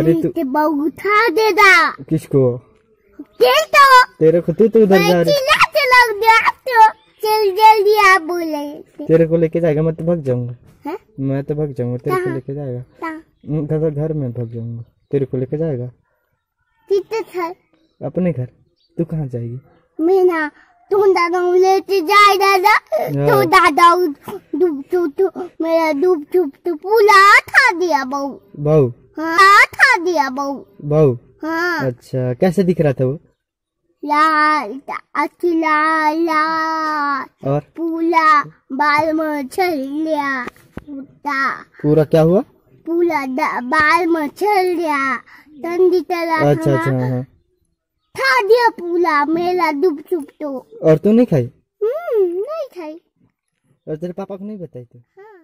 अरे तू तो उठा देगा किसको चल तो तेरे को तू तो उधर जा रही तो चल जल्दी आप बोले तेरे को लेके जाएगा मैं तो भाग जाऊंगा मैं तो भाग जाऊंगा तेरे को लेके जाएगा घर घर में भाग जाऊंगा तेरे को लेके जाएगा कितने घर अपने घर तू कहाँ जाएगी मैं ना तू दादा लेके जाए दादा तो दादा डूब चुप मेरा डूब चुप तो पूरा था दिया बहू बहू हाँ दिया बहू बहू हाँ अच्छा कैसे दिख रहा था वो लाल अच्छी लाल लाल और पूला बाल मचल गया पूरा पूरा क्या हुआ पूला बाल मचल गया ठंडी तला अच्छा अच्छा हाँ। खा दिया पूला मेरा डुब चुप तो और तू नहीं खाई हम्म नहीं खाई और तेरे पापा को नहीं बताई तू हाँ।